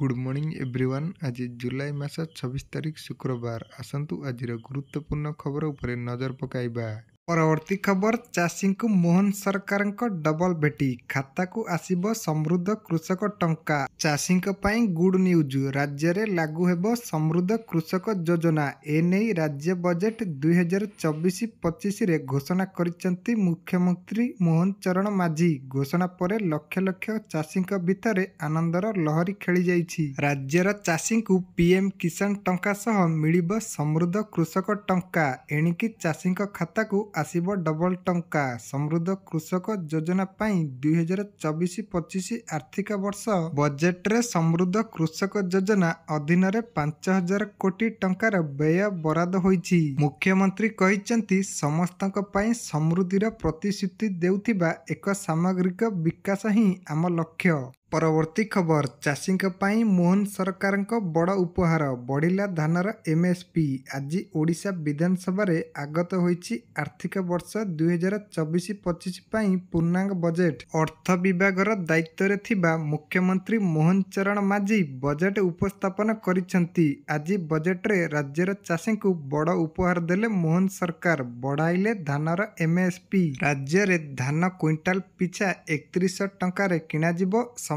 good morning everyone ଆଜି ଜୁଲାଇ ମାସ ଛବିଶ ତାରିଖ ଶୁକ୍ରବାର ଆସନ୍ତୁ ଆଜିର ଗୁରୁତ୍ୱପୂର୍ଣ୍ଣ ଖବର ଉପରେ ନଜର ପକାଇବା ପରବର୍ତ୍ତୀ ଖବର ଚାଷୀଙ୍କୁ ମୋହନ ସରକାରଙ୍କ ଡବଲ ଭେଟି ଖାତାକୁ ଆସିବ ସମୃଦ୍ଧ କୃଷକ ଟଙ୍କା ଚାଷୀଙ୍କ ପାଇଁ ଗୁଡ୍ ନ୍ୟୁଜ୍ ରାଜ୍ୟରେ ଲାଗୁ ହେବ ସମୃଦ୍ଧ କୃଷକ ଯୋଜନା ଏ ନେଇ ରାଜ୍ୟ ବଜେଟ୍ ହଜାର ଚବିଶ ପଚିଶରେ ଘୋଷଣା କରିଛନ୍ତି ମୁଖ୍ୟମନ୍ତ୍ରୀ ମୋହନ ଚରଣ ମାଝୀ ଘୋଷଣା ପରେ ଲକ୍ଷ ଲକ୍ଷ ଚାଷୀଙ୍କ ଭିତରେ ଆନନ୍ଦର ଲହରୀ ଖେଳିଯାଇଛି ରାଜ୍ୟର ଚାଷୀଙ୍କୁ ପିଏମ୍ କିଷାନ ଟଙ୍କା ସହ ମିଳିବ ସମୃଦ୍ଧ କୃଷକ ଟଙ୍କା ଏଣିକି ଚାଷୀଙ୍କ ଖାତାକୁ ଆସିବ ଡବଲ୍ ଟଙ୍କା ସମୃଦ୍ଧ କୃଷକ ଯୋଜନା ପାଇଁ ଦୁଇହଜାର ଚବିଶ ପଚିଶ ଆର୍ଥିକ ବର୍ଷ ବଜେଟ୍ରେ ସମୃଦ୍ଧ କୃଷକ ଯୋଜନା ଅଧୀନରେ ପାଞ୍ଚ ହଜାର କୋଟି ଟଙ୍କାର ବ୍ୟୟ ବରାଦ ହୋଇଛି ମୁଖ୍ୟମନ୍ତ୍ରୀ କହିଛନ୍ତି ସମସ୍ତଙ୍କ ପାଇଁ ସମୃଦ୍ଧିର ପ୍ରତିଶ୍ରୁତି ଦେଉଥିବା ଏକ ସାମଗ୍ରିକ ବିକାଶ ହିଁ ଆମ ଲକ୍ଷ୍ୟ ପରବର୍ତ୍ତୀ ଖବର ଚାଷୀଙ୍କ ପାଇଁ ମୋହନ ସରକାରଙ୍କ ବଡ଼ ଉପହାର ବଢ଼ିଲା ଧାନର ଏମ୍ ଏସ୍ ପି ଆଜି ଓଡ଼ିଶା ବିଧାନସଭାରେ ଆଗତ ହୋଇଛି ଆର୍ଥିକ ବର୍ଷ ଦୁଇହଜାର ଚବିଶ ପଚିଶ ପାଇଁ ପୂର୍ଣ୍ଣାଙ୍ଗ ବଜେଟ୍ ଅର୍ଥ ବିଭାଗର ଦାୟିତ୍ୱରେ ଥିବା ମୁଖ୍ୟମନ୍ତ୍ରୀ ମୋହନ ଚରଣ ମାଝି ବଜେଟ୍ ଉପସ୍ଥାପନ କରିଛନ୍ତି ଆଜି ବଜେଟ୍ରେ ରାଜ୍ୟର ଚାଷୀଙ୍କୁ ବଡ଼ ଉପହାର ଦେଲେ ମୋହନ ସରକାର ବଢ଼ାଇଲେ ଧାନର ଏମ୍ ଏସ୍ ପି ରାଜ୍ୟରେ ଧାନ କ୍ୱିଣ୍ଟାଲ ପିଛା ଏକତିରିଶ ଟଙ୍କାରେ କିଣାଯିବ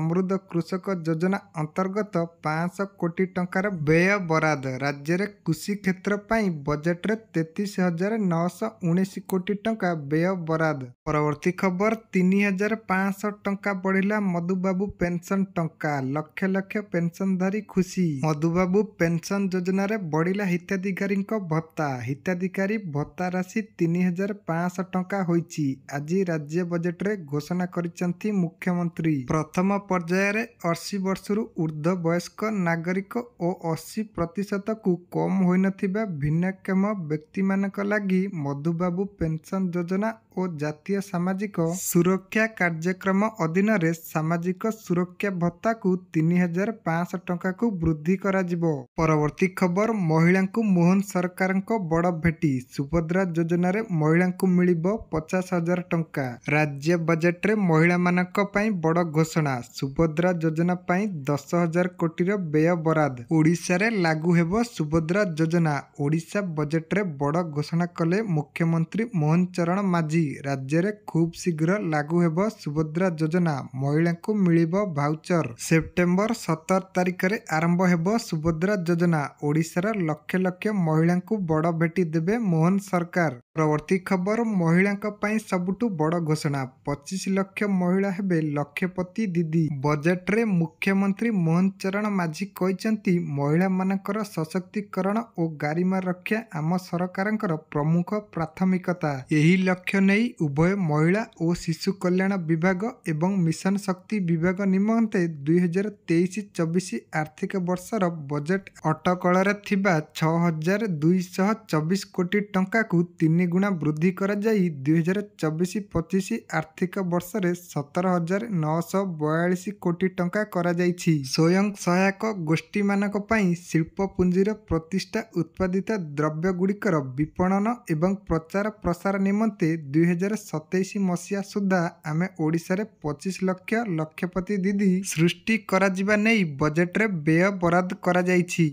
ସମୃଦ୍ଧ କୃଷକ ଯୋଜନା ଅନ୍ତର୍ଗତ ପାଞ୍ଚଶହ କୋଟି ଟଙ୍କାର ବ୍ୟୟ ବରାଦ ରାଜ୍ୟରେ କୃଷି କ୍ଷେତ୍ର ପାଇଁ ବଜେଟ୍ରେ ତେତିଶ ହଜାର ନଅଶହ ଉଣେଇଶ କୋଟି ଟଙ୍କା ବ୍ୟୟ ବରାଦ ପରବର୍ତ୍ତୀ ଖବର ତିନି ହଜାର ପାଞ୍ଚଶହ ଟଙ୍କା ବଢ଼ିଲା ମଧୁବାବୁ ପେନ୍ସନ୍ ଟଙ୍କା ଲକ୍ଷ ଲକ୍ଷ ପେନ୍ସନଧାରୀ ଖୁସି ମଧୁବାବୁ ପେନ୍ସନ୍ ଯୋଜନାରେ ବଢ଼ିଲା ହିତାଧିକାରୀଙ୍କ ଭତ୍ତା ହିତାଧିକାରୀ ଭତ୍ତା ରାଶି ତିନି ହଜାର ପାଞ୍ଚଶହ ଟଙ୍କା ହୋଇଛି ଆଜି ରାଜ୍ୟ ବଜେଟ୍ରେ ଘୋଷଣା କରିଛନ୍ତି ମୁଖ୍ୟମନ୍ତ୍ରୀ ପ୍ରଥମ ପର୍ଯ୍ୟାୟରେ ଅଶୀ ବର୍ଷରୁ ଉର୍ଦ୍ଧ୍ୱ ବୟସ୍କ ନାଗରିକ ଓ ଅଶୀ ପ୍ରତିଶତକୁ କମ୍ ହୋଇନଥିବା ଭିନ୍ନକ୍ଷମ ବ୍ୟକ୍ତିମାନଙ୍କ ଲାଗି ମଧୁବାବୁ ପେନ୍ସନ୍ ଯୋଜନା ଓ ଜାତୀୟ ସାମାଜିକ ସୁରକ୍ଷା କାର୍ଯ୍ୟକ୍ରମ ଅଧୀନରେ ସାମାଜିକ ସୁରକ୍ଷା ଭତ୍ତାକୁ ତିନି ହଜାର ପାଞ୍ଚଶହ ଟଙ୍କାକୁ ବୃଦ୍ଧି କରାଯିବ ପରବର୍ତ୍ତୀ ଖବର ମହିଳାଙ୍କୁ ମୋହନ ସରକାରଙ୍କ ବଡ଼ ଭେଟି ସୁଭଦ୍ରା ଯୋଜନାରେ ମହିଳାଙ୍କୁ ମିଳିବ ପଚାଶ ହଜାର ଟଙ୍କା ରାଜ୍ୟ ବଜେଟ୍ରେ ମହିଳାମାନଙ୍କ ପାଇଁ ବଡ଼ ଘୋଷଣା ସୁଭଦ୍ରା ଯୋଜନା ପାଇଁ ଦଶ ହଜାର କୋଟିର ବ୍ୟୟ ବରାଦ ଓଡ଼ିଶାରେ ଲାଗୁ ହେବ ସୁଭଦ୍ରା ଯୋଜନା ଓଡ଼ିଶା ବଜେଟ୍ରେ ବଡ଼ ଘୋଷଣା କଲେ ମୁଖ୍ୟମନ୍ତ୍ରୀ ମୋହନ ଚରଣ ମାଝୀ ରାଜ୍ୟରେ ଖୁବ୍ ଶୀଘ୍ର ଲାଗୁ ହେବ ସୁଭଦ୍ରା ଯୋଜନା ମହିଳାଙ୍କୁ ମିଳିବ ଭାଉଚର ସେପ୍ଟେମ୍ବର ସତର ତାରିଖରେ ଆରମ୍ଭ ହେବ ସୁଭଦ୍ରା ଯୋଜନା ଓଡ଼ିଶାର ଲକ୍ଷ ଲକ୍ଷ ମହିଳାଙ୍କୁ ବଡ଼ ଭେଟି ଦେବେ ମୋହନ ସରକାର ପରବର୍ତ୍ତୀ ଖବର ମହିଳାଙ୍କ ପାଇଁ ସବୁଠୁ ବଡ଼ ଘୋଷଣା ପଚିଶ ଲକ୍ଷ ମହିଳା ହେବେ ଲକ୍ଷପତି ଦିଦି ବଜେଟ୍ରେ ମୁଖ୍ୟମନ୍ତ୍ରୀ ମୋହନ ଚରଣ ମାଝୀ କହିଛନ୍ତି ମହିଳାମାନଙ୍କର ସଶକ୍ତିକରଣ ଓ ଗାରିମା ରକ୍ଷା ଆମ ସରକାରଙ୍କର ପ୍ରମୁଖ ପ୍ରାଥମିକତା ଏହି ଲକ୍ଷ୍ୟ ନେଇ ଉଭୟ ମହିଳା ଓ ଶିଶୁ କଲ୍ୟାଣ ବିଭାଗ ଏବଂ ମିଶନ ଶକ୍ତି ବିଭାଗ ନିମନ୍ତେ ଦୁଇହଜାର ତେଇଶ ଚବିଶ ଆର୍ଥିକ ବର୍ଷର ବଜେଟ୍ ଅଟକଳରେ ଥିବା ଛଅ ହଜାର ଦୁଇଶହ ଚବିଶ କୋଟି ଟଙ୍କାକୁ ତିନି ଗୁଣା ବୃଦ୍ଧି କରାଯାଇ ଦୁଇହଜାର ଚବିଶ ପଚିଶ ଆର୍ଥିକ ବର୍ଷରେ ସତର ହଜାର ନଅଶହ ବୟାଳିଶ ଚାଳିଶ କୋଟି ଟଙ୍କା କରାଯାଇଛି ସ୍ୱୟଂ ସହାୟକ ଗୋଷ୍ଠୀମାନଙ୍କ ପାଇଁ ଶିଳ୍ପ ପୁଞ୍ଜିର ପ୍ରତିଷ୍ଠା ଉତ୍ପାଦିତ ଦ୍ରବ୍ୟଗୁଡ଼ିକର ବିପଣନ ଏବଂ ପ୍ରଚାର ପ୍ରସାର ନିମନ୍ତେ ଦୁଇହଜାର ସତେଇଶ ମସିହା ସୁଦ୍ଧା ଆମେ ଓଡ଼ିଶାରେ ପଚିଶ ଲକ୍ଷ ଲକ୍ଷପତି ଦିଦି ସୃଷ୍ଟି କରାଯିବା ନେଇ ବଜେଟ୍ରେ ବ୍ୟୟ ବରାଦ କରାଯାଇଛି